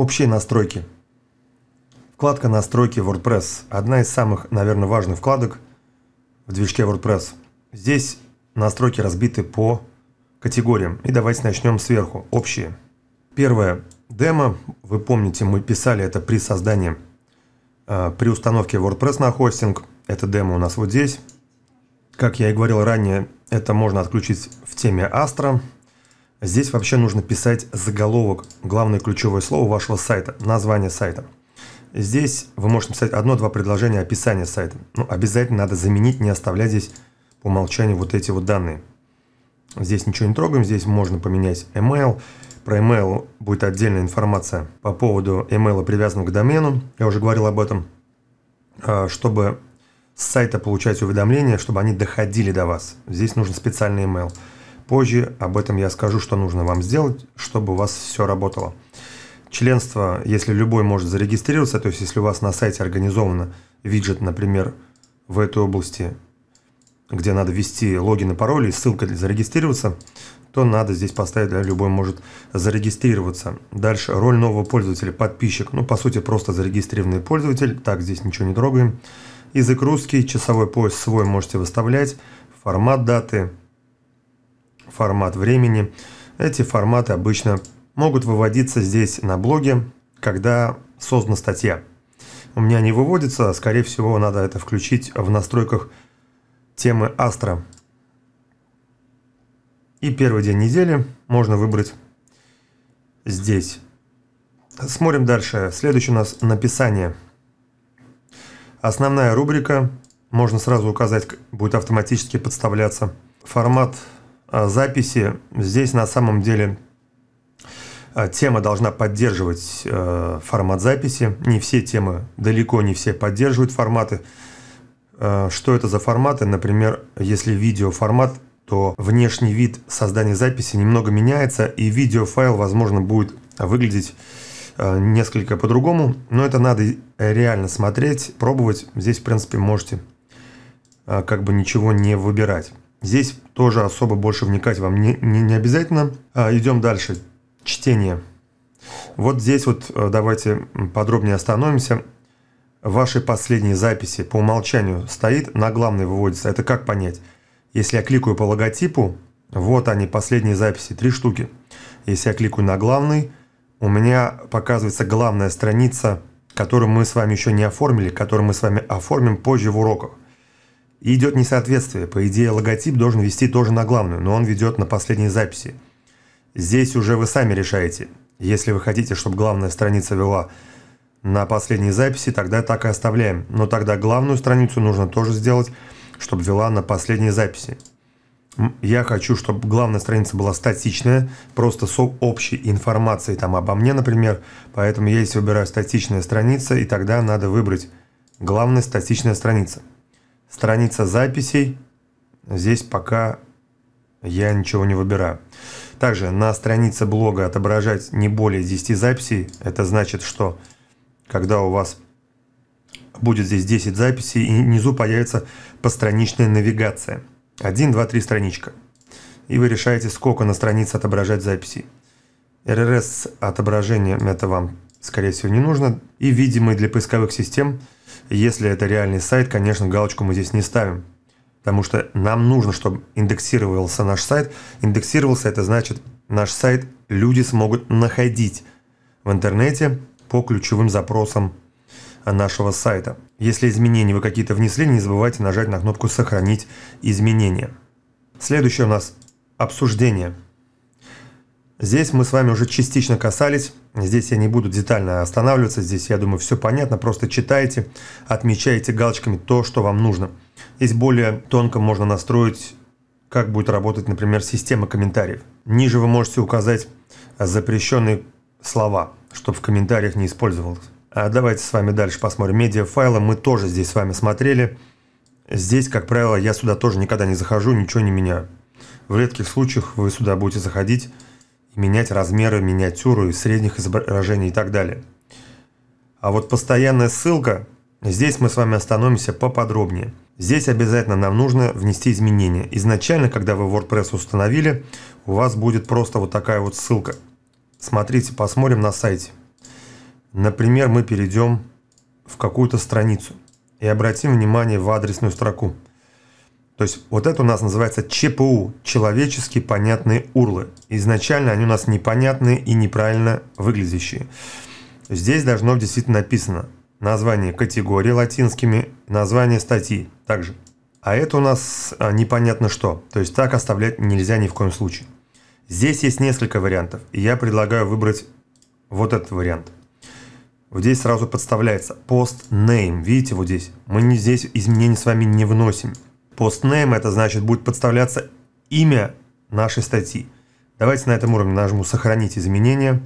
Общие настройки. Вкладка «Настройки WordPress» – одна из самых, наверное, важных вкладок в движке WordPress. Здесь настройки разбиты по категориям. И давайте начнем сверху. Общие. Первое. Демо. Вы помните, мы писали это при создании, э, при установке WordPress на хостинг. Это демо у нас вот здесь. Как я и говорил ранее, это можно отключить в теме Astra. Здесь вообще нужно писать заголовок, главное ключевое слово вашего сайта, название сайта. Здесь вы можете написать одно-два предложения описания сайта. Но ну, обязательно надо заменить, не оставлять здесь по умолчанию вот эти вот данные. Здесь ничего не трогаем, здесь можно поменять email. Про email будет отдельная информация по поводу email, привязанного к домену. Я уже говорил об этом. А, чтобы с сайта получать уведомления, чтобы они доходили до вас. Здесь нужен специальный email. Позже об этом я скажу, что нужно вам сделать, чтобы у вас все работало. Членство, если любой может зарегистрироваться, то есть если у вас на сайте организовано виджет, например, в этой области, где надо ввести логин и пароль и ссылка для зарегистрироваться, то надо здесь поставить, да, любой может зарегистрироваться. Дальше роль нового пользователя, подписчик, ну по сути просто зарегистрированный пользователь, так здесь ничего не трогаем. Язык русский, часовой пояс свой можете выставлять, формат даты – формат времени. Эти форматы обычно могут выводиться здесь на блоге, когда создана статья. У меня не выводится, а, скорее всего, надо это включить в настройках темы Астра. И первый день недели можно выбрать здесь. Смотрим дальше. Следующее у нас написание. Основная рубрика. Можно сразу указать, будет автоматически подставляться. Формат Э, записи. Здесь на самом деле э, тема должна поддерживать э, формат записи. Не все темы, далеко не все поддерживают форматы. Что это за форматы? Например, если видеоформат, то внешний вид создания записи немного меняется, и видеофайл, возможно, будет выглядеть несколько по-другому, но это надо реально смотреть, пробовать. Здесь, в принципе, можете как бы ничего не выбирать. Здесь тоже особо больше вникать вам не, не, не обязательно. А, идем дальше. Чтение. Вот здесь вот э, давайте подробнее остановимся. Ваши последние записи по умолчанию стоит, на главной выводится. Это как понять? Если я кликаю по логотипу, вот они, последние записи, три штуки. Если я кликаю на главный, у меня показывается главная страница, которую мы с вами еще не оформили, которую мы с вами оформим позже в уроках. И идет несоответствие. По идее, логотип должен вести тоже на главную, но он ведет на последней записи. Здесь уже вы сами решаете. Если вы хотите, чтобы главная страница вела на последней записи, тогда так и оставляем. Но тогда главную страницу нужно тоже сделать, чтобы вела на последней записи. Я хочу, чтобы главная страница была статичная, просто с общей информацией там обо мне, например. Поэтому я здесь выбираю статичная страница, и тогда надо выбрать главная статичная страница страница записей. Здесь пока я ничего не выбираю. Также на странице блога отображать не более 10 записей. Это значит, что когда у вас будет здесь 10 записей, и внизу появится постраничная навигация. 1, 2, 3 страничка. И вы решаете, сколько на странице отображать записей. РРС отображение – это вам скорее всего, не нужно. И видимый для поисковых систем, если это реальный сайт, конечно, галочку мы здесь не ставим. Потому что нам нужно, чтобы индексировался наш сайт. Индексировался это значит, наш сайт люди смогут находить в интернете по ключевым запросам нашего сайта. Если изменения вы какие-то внесли, не забывайте нажать на кнопку «Сохранить изменения». Следующее у нас обсуждение – Здесь мы с вами уже частично касались, здесь я не буду детально останавливаться, здесь, я думаю, все понятно, просто читайте, отмечайте галочками то, что вам нужно. Здесь более тонко можно настроить, как будет работать, например, система комментариев. Ниже вы можете указать запрещенные слова, чтобы в комментариях не использовалось. А давайте с вами дальше посмотрим. Медиафайлы мы тоже здесь с вами смотрели. Здесь, как правило, я сюда тоже никогда не захожу, ничего не меняю. В редких случаях вы сюда будете заходить менять размеры, миниатюры средних изображений и так далее. А вот постоянная ссылка, здесь мы с вами остановимся поподробнее. Здесь обязательно нам нужно внести изменения. Изначально, когда вы WordPress установили, у вас будет просто вот такая вот ссылка. Смотрите, посмотрим на сайте. Например, мы перейдем в какую-то страницу и обратим внимание в адресную строку. То есть вот это у нас называется ЧПУ, человечески понятные урлы. Изначально они у нас непонятные и неправильно выглядящие. Здесь должно быть действительно написано название категории латинскими, название статьи также. А это у нас а, непонятно что, то есть так оставлять нельзя ни в коем случае. Здесь есть несколько вариантов, и я предлагаю выбрать вот этот вариант. Вот здесь сразу подставляется post name, видите вот здесь. Мы не, здесь изменений с вами не вносим. Postname – это значит будет подставляться имя нашей статьи. Давайте на этом уровне нажму «Сохранить изменения».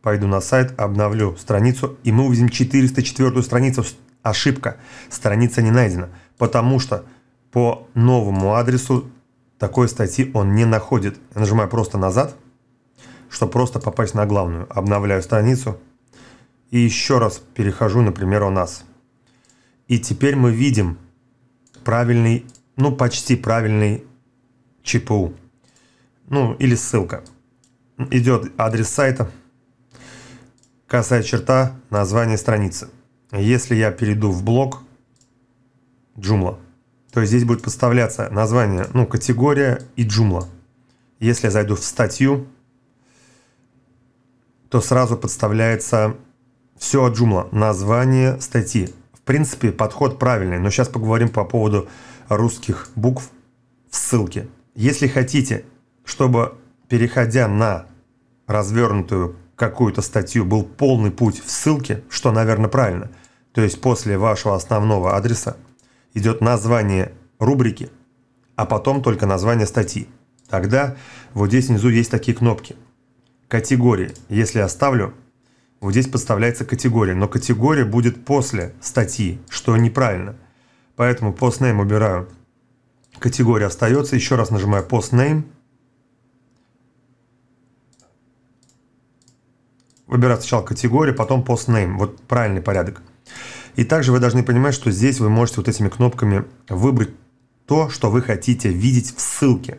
Пойду на сайт, обновлю страницу, и мы увидим 404 страницу. Ошибка. Страница не найдена, потому что по новому адресу такой статьи он не находит. Я нажимаю просто «Назад», чтобы просто попасть на главную. Обновляю страницу и еще раз перехожу, например, у нас. И теперь мы видим правильный ну, почти правильный ЧПУ. Ну, или ссылка. Идет адрес сайта, косая черта, название страницы. Если я перейду в блок Joomla, то здесь будет подставляться название, ну, категория и Joomla. Если я зайду в статью, то сразу подставляется все от Joomla, название статьи принципе, подход правильный. Но сейчас поговорим по поводу русских букв в ссылке. Если хотите, чтобы, переходя на развернутую какую-то статью, был полный путь в ссылке, что, наверное, правильно, то есть после вашего основного адреса идет название рубрики, а потом только название статьи. Тогда вот здесь внизу есть такие кнопки. Категории. Если оставлю вот здесь подставляется категория, но категория будет после статьи, что неправильно. Поэтому postname убираю. Категория остается. Еще раз нажимаю postname. Выбирать сначала категорию, потом postname. Вот правильный порядок. И также вы должны понимать, что здесь вы можете вот этими кнопками выбрать то, что вы хотите видеть в ссылке.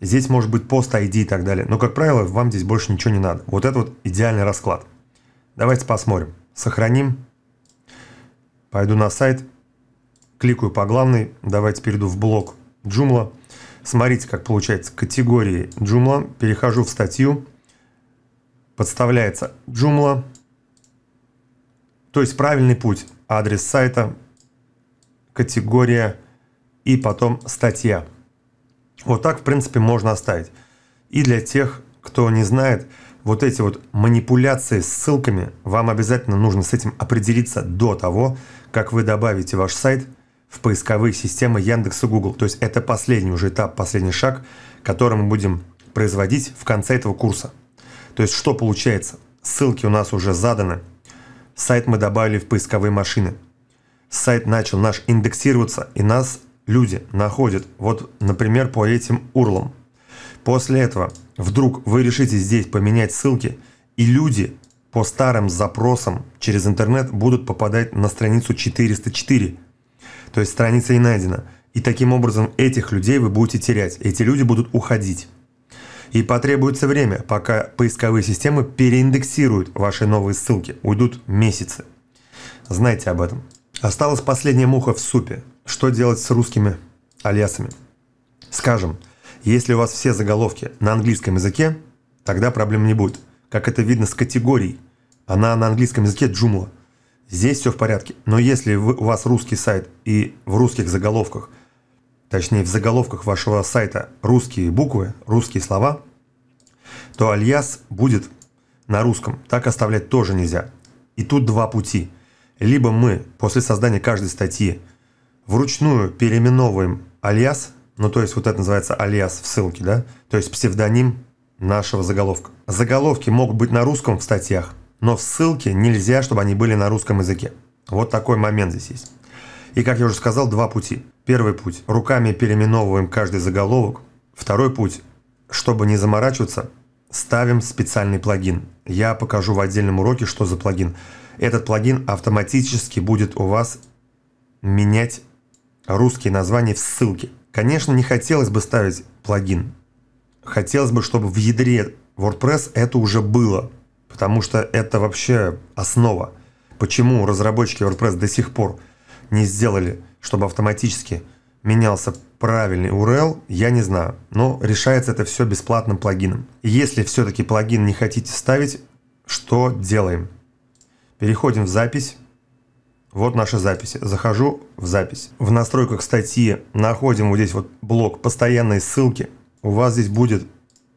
Здесь может быть пост ID и так далее. Но, как правило, вам здесь больше ничего не надо. Вот это вот идеальный расклад. Давайте посмотрим. Сохраним. Пойду на сайт. Кликаю по главной. Давайте перейду в блок Joomla. Смотрите, как получается категории Joomla. Перехожу в статью. Подставляется Joomla. То есть правильный путь. Адрес сайта, категория и потом статья. Вот так, в принципе, можно оставить. И для тех, кто не знает, вот эти вот манипуляции с ссылками, вам обязательно нужно с этим определиться до того, как вы добавите ваш сайт в поисковые системы Яндекс и Google. То есть это последний уже этап, последний шаг, который мы будем производить в конце этого курса. То есть что получается? Ссылки у нас уже заданы, сайт мы добавили в поисковые машины, сайт начал наш индексироваться, и нас люди находят, вот, например, по этим урлам – После этого вдруг вы решите здесь поменять ссылки, и люди по старым запросам через интернет будут попадать на страницу 404, то есть страница не найдена. И таким образом этих людей вы будете терять, эти люди будут уходить. И потребуется время, пока поисковые системы переиндексируют ваши новые ссылки, уйдут месяцы. Знайте об этом. Осталась последняя муха в супе. Что делать с русскими алиасами? Скажем, если у вас все заголовки на английском языке, тогда проблем не будет. Как это видно с категорией. Она на английском языке Joomla. Здесь все в порядке. Но если вы, у вас русский сайт и в русских заголовках, точнее в заголовках вашего сайта русские буквы, русские слова, то альяс будет на русском. Так оставлять тоже нельзя. И тут два пути. Либо мы после создания каждой статьи вручную переименовываем альяс ну, то есть вот это называется алиас в ссылке, да? То есть псевдоним нашего заголовка. Заголовки могут быть на русском в статьях, но в ссылке нельзя, чтобы они были на русском языке. Вот такой момент здесь есть. И, как я уже сказал, два пути. Первый путь – руками переименовываем каждый заголовок. Второй путь – чтобы не заморачиваться, ставим специальный плагин. Я покажу в отдельном уроке, что за плагин. Этот плагин автоматически будет у вас менять русские названия в ссылке. Конечно, не хотелось бы ставить плагин. Хотелось бы, чтобы в ядре WordPress это уже было, потому что это вообще основа. Почему разработчики WordPress до сих пор не сделали, чтобы автоматически менялся правильный URL, я не знаю. Но решается это все бесплатным плагином. Если все-таки плагин не хотите ставить, что делаем? Переходим в запись. Вот наши записи. Захожу в запись. В настройках статьи находим вот здесь вот блок постоянные ссылки. У вас здесь будет,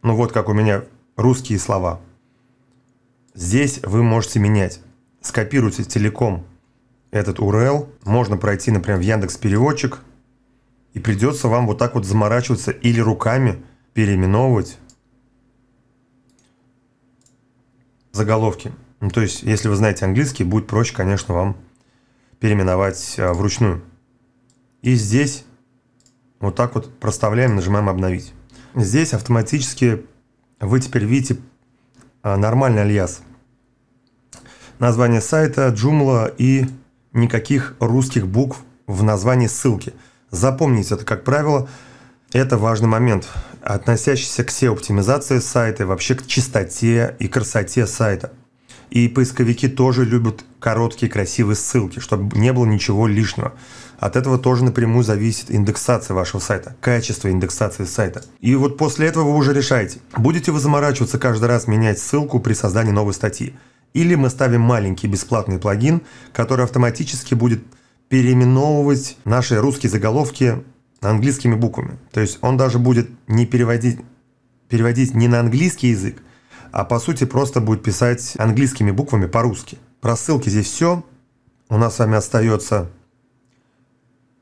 ну вот как у меня, русские слова. Здесь вы можете менять. Скопируйте целиком этот URL. Можно пройти, например, в Яндекс Переводчик. И придется вам вот так вот заморачиваться или руками переименовывать заголовки. Ну, то есть, если вы знаете английский, будет проще, конечно, вам переименовать а, вручную. И здесь вот так вот проставляем, нажимаем «Обновить». Здесь автоматически вы теперь видите а, нормальный альяс. Название сайта, Joomla и никаких русских букв в названии ссылки. Запомните это, как правило, это важный момент, относящийся к SEO-оптимизации сайта и вообще к чистоте и красоте сайта. И поисковики тоже любят короткие красивые ссылки, чтобы не было ничего лишнего. От этого тоже напрямую зависит индексация вашего сайта, качество индексации сайта. И вот после этого вы уже решаете, будете вы заморачиваться каждый раз менять ссылку при создании новой статьи. Или мы ставим маленький бесплатный плагин, который автоматически будет переименовывать наши русские заголовки английскими буквами. То есть он даже будет не переводить, переводить не на английский язык, а по сути просто будет писать английскими буквами по-русски. Про ссылки здесь все. У нас с вами остается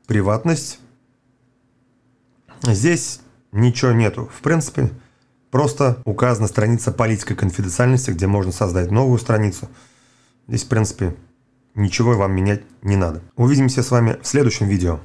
приватность. Здесь ничего нету. В принципе, просто указана страница политика конфиденциальности, где можно создать новую страницу. Здесь, в принципе, ничего вам менять не надо. Увидимся с вами в следующем видео.